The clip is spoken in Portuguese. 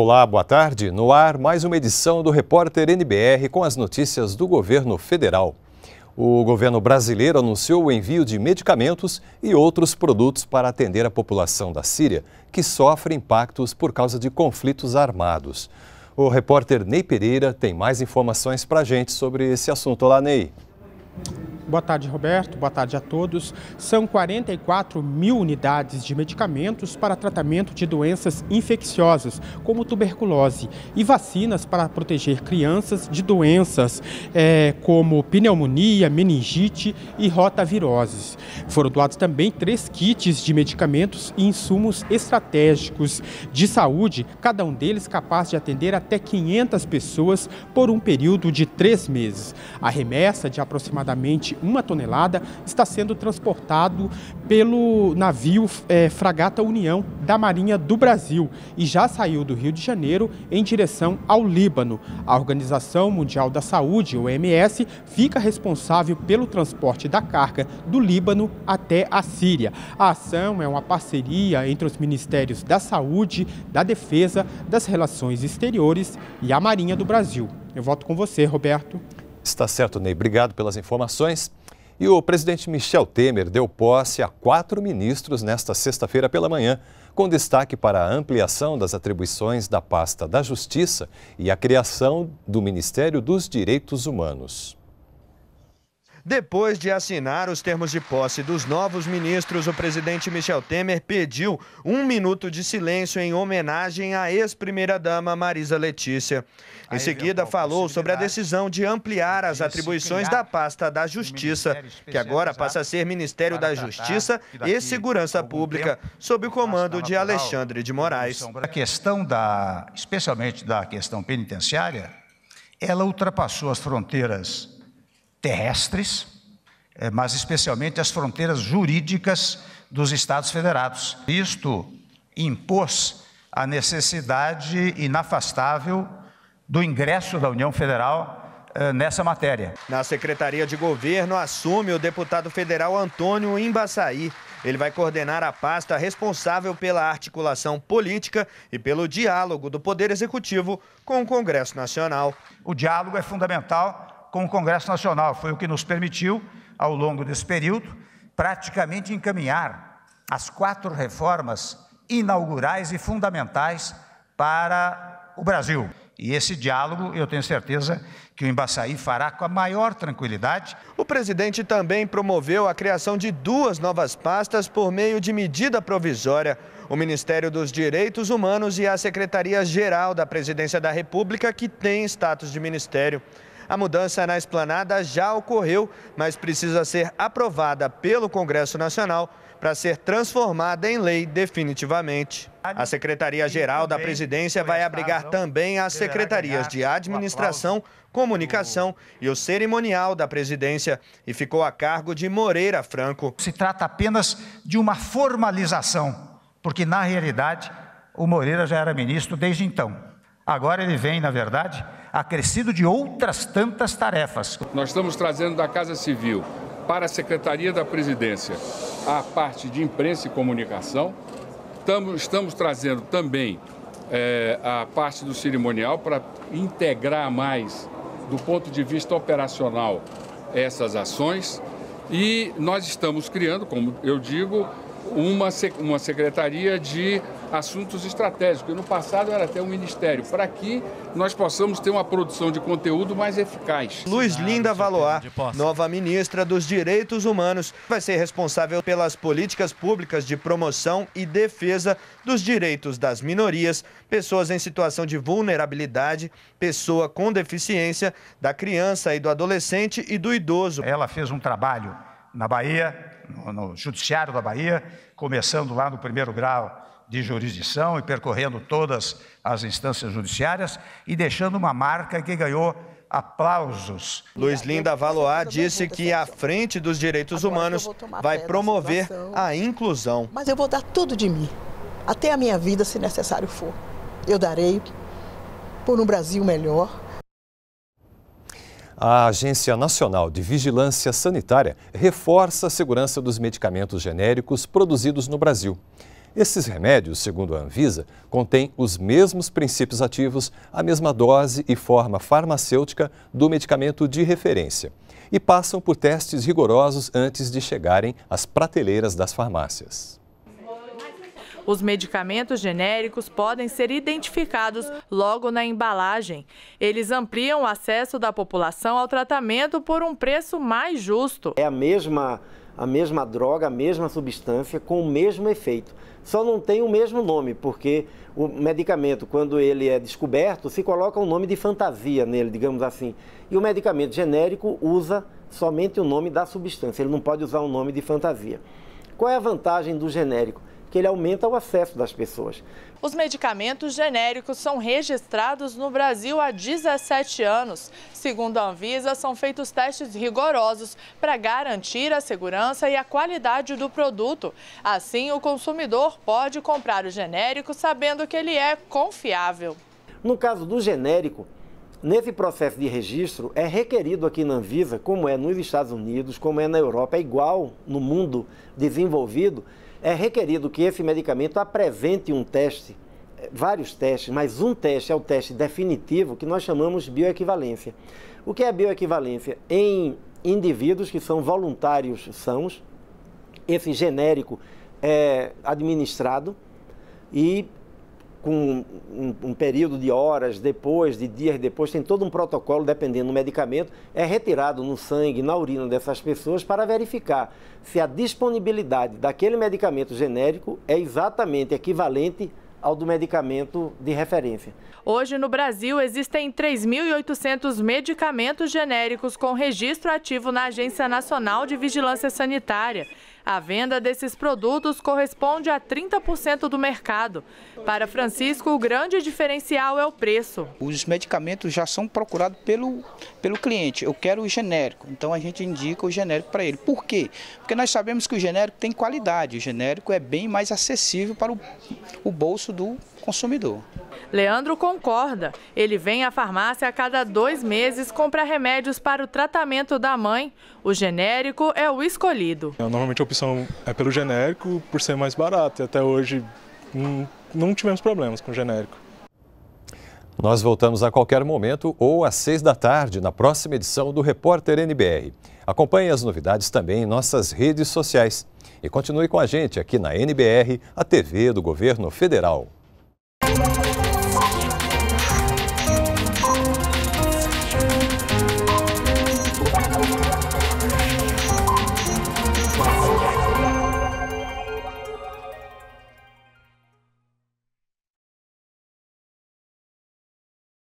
Olá, boa tarde. No ar, mais uma edição do Repórter NBR com as notícias do governo federal. O governo brasileiro anunciou o envio de medicamentos e outros produtos para atender a população da Síria, que sofre impactos por causa de conflitos armados. O repórter Ney Pereira tem mais informações para a gente sobre esse assunto. Olá, Ney. Boa tarde, Roberto. Boa tarde a todos. São 44 mil unidades de medicamentos para tratamento de doenças infecciosas, como tuberculose, e vacinas para proteger crianças de doenças é, como pneumonia, meningite e rotaviroses. Foram doados também três kits de medicamentos e insumos estratégicos de saúde, cada um deles capaz de atender até 500 pessoas por um período de três meses. A remessa de aproximadamente uma tonelada, está sendo transportado pelo navio é, Fragata União da Marinha do Brasil e já saiu do Rio de Janeiro em direção ao Líbano. A Organização Mundial da Saúde, OMS, fica responsável pelo transporte da carga do Líbano até a Síria. A ação é uma parceria entre os Ministérios da Saúde, da Defesa, das Relações Exteriores e a Marinha do Brasil. Eu volto com você, Roberto. Está certo, Ney. Obrigado pelas informações. E o presidente Michel Temer deu posse a quatro ministros nesta sexta-feira pela manhã, com destaque para a ampliação das atribuições da pasta da Justiça e a criação do Ministério dos Direitos Humanos. Depois de assinar os termos de posse dos novos ministros, o presidente Michel Temer pediu um minuto de silêncio em homenagem à ex-primeira-dama Marisa Letícia. Em seguida, falou sobre a decisão de ampliar as atribuições da pasta da Justiça, que agora passa a ser Ministério da Justiça e Segurança Pública, sob o comando de Alexandre de Moraes. A questão da, especialmente da questão penitenciária, ela ultrapassou as fronteiras terrestres, eh, mas especialmente as fronteiras jurídicas dos Estados Federados. Isto impôs a necessidade inafastável do ingresso da União Federal eh, nessa matéria. Na Secretaria de Governo assume o deputado federal Antônio Imbaçaí. Ele vai coordenar a pasta responsável pela articulação política e pelo diálogo do Poder Executivo com o Congresso Nacional. O diálogo é fundamental com o Congresso Nacional. Foi o que nos permitiu, ao longo desse período, praticamente encaminhar as quatro reformas inaugurais e fundamentais para o Brasil. E esse diálogo, eu tenho certeza que o Embaçaí fará com a maior tranquilidade. O presidente também promoveu a criação de duas novas pastas por meio de medida provisória. O Ministério dos Direitos Humanos e a Secretaria-Geral da Presidência da República, que tem status de ministério. A mudança na esplanada já ocorreu, mas precisa ser aprovada pelo Congresso Nacional para ser transformada em lei definitivamente. A Secretaria-Geral da Presidência vai abrigar também as secretarias de Administração, Comunicação e o Cerimonial da Presidência e ficou a cargo de Moreira Franco. Se trata apenas de uma formalização, porque na realidade o Moreira já era ministro desde então. Agora ele vem, na verdade, acrescido de outras tantas tarefas. Nós estamos trazendo da Casa Civil para a Secretaria da Presidência a parte de imprensa e comunicação. Estamos, estamos trazendo também é, a parte do cerimonial para integrar mais, do ponto de vista operacional, essas ações. E nós estamos criando, como eu digo, uma, uma secretaria de assuntos estratégicos. No passado era até um ministério, para que nós possamos ter uma produção de conteúdo mais eficaz. Luiz Linda Valoar, nova ministra dos Direitos Humanos, vai ser responsável pelas políticas públicas de promoção e defesa dos direitos das minorias, pessoas em situação de vulnerabilidade, pessoa com deficiência, da criança e do adolescente e do idoso. Ela fez um trabalho na Bahia, no, no Judiciário da Bahia, começando lá no primeiro grau de jurisdição e percorrendo todas as instâncias judiciárias e deixando uma marca que ganhou aplausos. Luiz Linda Valois disse que a frente dos direitos humanos vai promover a inclusão. Mas eu vou dar tudo de mim, até a minha vida, se necessário for. Eu darei por um Brasil melhor. A Agência Nacional de Vigilância Sanitária reforça a segurança dos medicamentos genéricos produzidos no Brasil. Esses remédios, segundo a Anvisa, contêm os mesmos princípios ativos, a mesma dose e forma farmacêutica do medicamento de referência e passam por testes rigorosos antes de chegarem às prateleiras das farmácias. Os medicamentos genéricos podem ser identificados logo na embalagem. Eles ampliam o acesso da população ao tratamento por um preço mais justo. É a mesma, a mesma droga, a mesma substância com o mesmo efeito só não tem o mesmo nome, porque o medicamento, quando ele é descoberto, se coloca um nome de fantasia nele, digamos assim. E o medicamento genérico usa somente o nome da substância, ele não pode usar um nome de fantasia. Qual é a vantagem do genérico? porque ele aumenta o acesso das pessoas. Os medicamentos genéricos são registrados no Brasil há 17 anos. Segundo a Anvisa, são feitos testes rigorosos para garantir a segurança e a qualidade do produto. Assim, o consumidor pode comprar o genérico sabendo que ele é confiável. No caso do genérico, Nesse processo de registro, é requerido aqui na Anvisa, como é nos Estados Unidos, como é na Europa, é igual no mundo desenvolvido, é requerido que esse medicamento apresente um teste, é, vários testes, mas um teste é o teste definitivo que nós chamamos bioequivalência. O que é bioequivalência? Em indivíduos que são voluntários sãos, esse genérico é administrado e com um, um, período de horas depois, de dias depois, tem todo um protocolo, dependendo do medicamento, é retirado no sangue, na urina dessas pessoas para verificar se a disponibilidade daquele medicamento genérico é exatamente equivalente ao do medicamento de referência. Hoje no Brasil existem 3.800 medicamentos genéricos com registro ativo na Agência Nacional de Vigilância Sanitária. A venda desses produtos corresponde a 30% do mercado. Para Francisco, o grande diferencial é o preço. Os medicamentos já são procurados pelo, pelo cliente. Eu quero o genérico, então a gente indica o genérico para ele. Por quê? Porque nós sabemos que o genérico tem qualidade, o genérico é bem mais acessível para o, o bolso do consumidor. Leandro concorda. Ele vem à farmácia a cada dois meses comprar remédios para o tratamento da mãe. O genérico é o escolhido. É, normalmente a opção é pelo genérico por ser mais barato e até hoje hum, não tivemos problemas com o genérico. Nós voltamos a qualquer momento ou às seis da tarde na próxima edição do Repórter NBR. Acompanhe as novidades também em nossas redes sociais. E continue com a gente aqui na NBR, a TV do Governo Federal. Thank you.